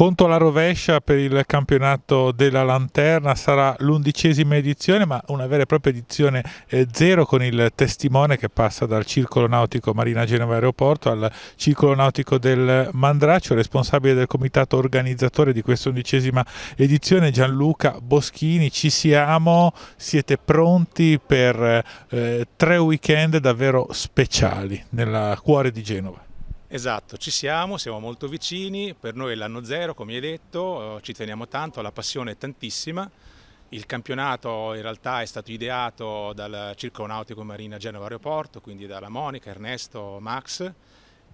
Conto alla rovescia per il campionato della Lanterna sarà l'undicesima edizione, ma una vera e propria edizione eh, zero con il testimone che passa dal circolo nautico Marina Genova Aeroporto al circolo nautico del Mandraccio, responsabile del comitato organizzatore di questa undicesima edizione, Gianluca Boschini. Ci siamo, siete pronti per eh, tre weekend davvero speciali nel cuore di Genova. Esatto, ci siamo, siamo molto vicini, per noi è l'anno zero come hai detto, eh, ci teniamo tanto, la passione è tantissima, il campionato in realtà è stato ideato dal Circo Nautico Marina Genova Aeroporto, quindi dalla Monica, Ernesto, Max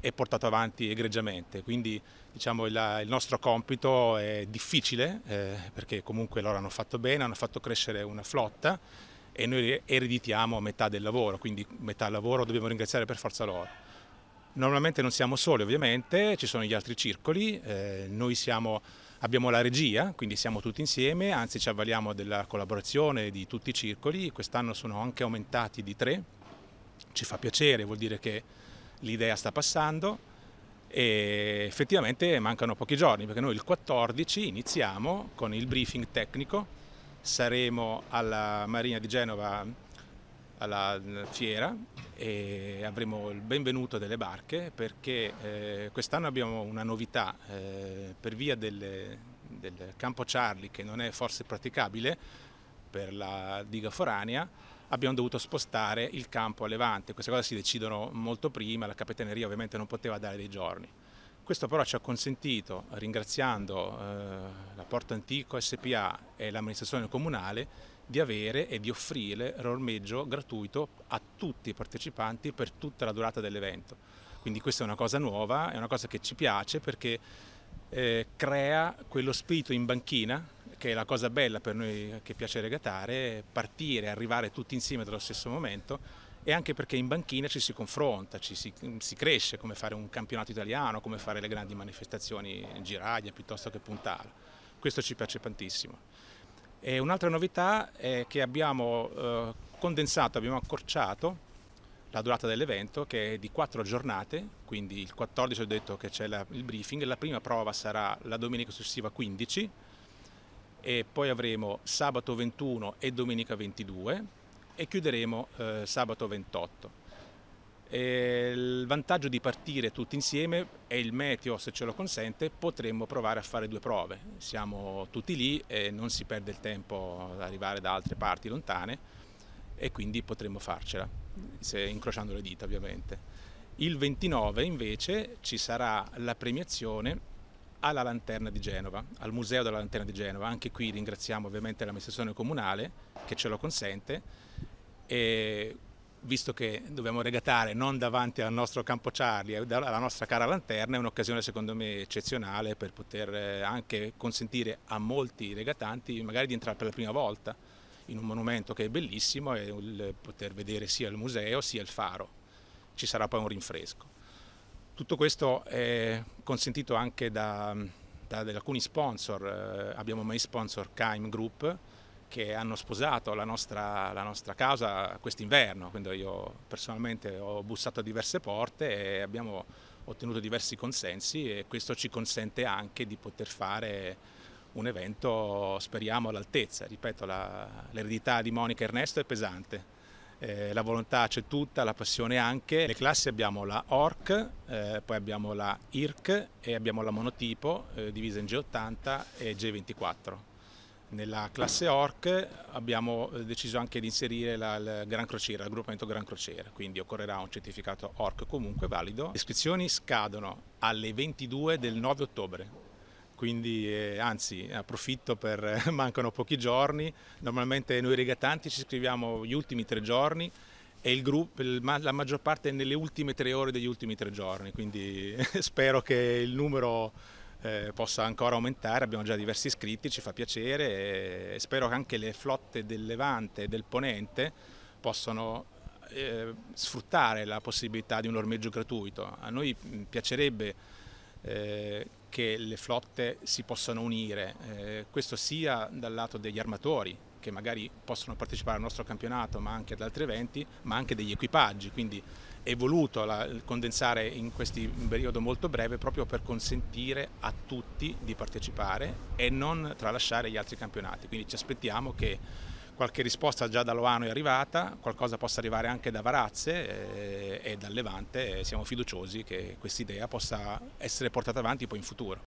e portato avanti egregiamente, quindi diciamo, il, il, nostro compito è difficile eh, perché comunque loro hanno fatto bene, hanno fatto crescere una flotta e noi ereditiamo metà del lavoro, quindi metà lavoro dobbiamo ringraziare per forza loro. Normalmente non siamo soli ovviamente, ci sono gli altri circoli, eh, noi siamo, abbiamo la regia, quindi siamo tutti insieme, anzi ci avvaliamo della collaborazione di tutti i circoli, quest'anno sono anche aumentati di tre, ci fa piacere, vuol dire che l'idea sta passando e effettivamente mancano pochi giorni perché noi il 14 iniziamo con il briefing tecnico, saremo alla Marina di Genova alla fiera e avremo il benvenuto delle barche perché eh, quest'anno abbiamo una novità eh, per via delle, del campo Charlie che non è forse praticabile per la diga foranea abbiamo dovuto spostare il campo a Levante queste cose si decidono molto prima la capitaneria ovviamente non poteva dare dei giorni questo però ci ha consentito, ringraziando eh, la Porta Antico SPA e l'amministrazione comunale, di avere e di offrire l'ormeggio gratuito a tutti i partecipanti per tutta la durata dell'evento. Quindi questa è una cosa nuova, è una cosa che ci piace perché eh, crea quello spirito in banchina, che è la cosa bella per noi che piace regatare, partire, arrivare tutti insieme dallo stesso momento e anche perché in banchina ci si confronta, ci si, mm, si cresce come fare un campionato italiano, come fare le grandi manifestazioni in Giraglia piuttosto che Puntala. Questo ci piace tantissimo. E un'altra novità è che abbiamo eh, condensato, abbiamo accorciato la durata dell'evento che è di quattro giornate, quindi il 14 ho detto che c'è il briefing, la prima prova sarà la domenica successiva 15 e poi avremo sabato 21 e domenica 22 e chiuderemo eh, sabato 28. E il vantaggio di partire tutti insieme è il meteo, se ce lo consente, potremmo provare a fare due prove. Siamo tutti lì e non si perde il tempo ad arrivare da altre parti lontane e quindi potremmo farcela, se, incrociando le dita ovviamente. Il 29 invece ci sarà la premiazione alla Lanterna di Genova, al Museo della Lanterna di Genova. Anche qui ringraziamo ovviamente l'amministrazione comunale che ce lo consente e visto che dobbiamo regatare non davanti al nostro campo Charlie, eh, alla nostra cara lanterna, è un'occasione secondo me eccezionale per poter eh, anche consentire a molti regatanti magari di entrare per la prima volta in un monumento che è bellissimo e poter vedere sia il museo sia il faro. Ci sarà poi un rinfresco. Tutto questo è consentito anche da, da, da alcuni sponsor, eh, abbiamo mai sponsor Caim Group che hanno sposato la nostra, la nostra causa quest'inverno, quindi io personalmente ho bussato a diverse porte e abbiamo ottenuto diversi consensi e questo ci consente anche di poter fare un evento speriamo all'altezza, ripeto l'eredità di Monica Ernesto è pesante eh, la volontà c'è tutta, la passione anche. Le classi abbiamo la ORC, eh, poi abbiamo la IRC e abbiamo la monotipo eh, divisa in G80 e G24. Nella classe ORC abbiamo eh, deciso anche di inserire la, il Gran Crociera, il gruppamento Gran Crociera, quindi occorrerà un certificato ORC comunque valido. Le iscrizioni scadono alle 22 del 9 ottobre, quindi eh, anzi approfitto per eh, mancano pochi giorni, normalmente noi regatanti ci scriviamo gli ultimi tre giorni e il gruppo, la maggior parte è nelle ultime tre ore degli ultimi tre giorni, quindi spero che il numero eh, possa ancora aumentare, abbiamo già diversi iscritti, ci fa piacere e spero che anche le flotte del Levante e del Ponente possano eh, sfruttare la possibilità di un ormeggio gratuito. A noi mm, piacerebbe eh, che le flotte si possano unire, eh, questo sia dal lato degli armatori che magari possono partecipare al nostro campionato ma anche ad altri eventi, ma anche degli equipaggi, quindi è voluto la, condensare in questo periodo molto breve proprio per consentire a tutti di partecipare e non tralasciare gli altri campionati, quindi ci aspettiamo che qualche risposta già da Loano è arrivata, qualcosa possa arrivare anche da Varazze eh, e dal Levante, eh, siamo fiduciosi che questa idea possa essere portata avanti poi in futuro.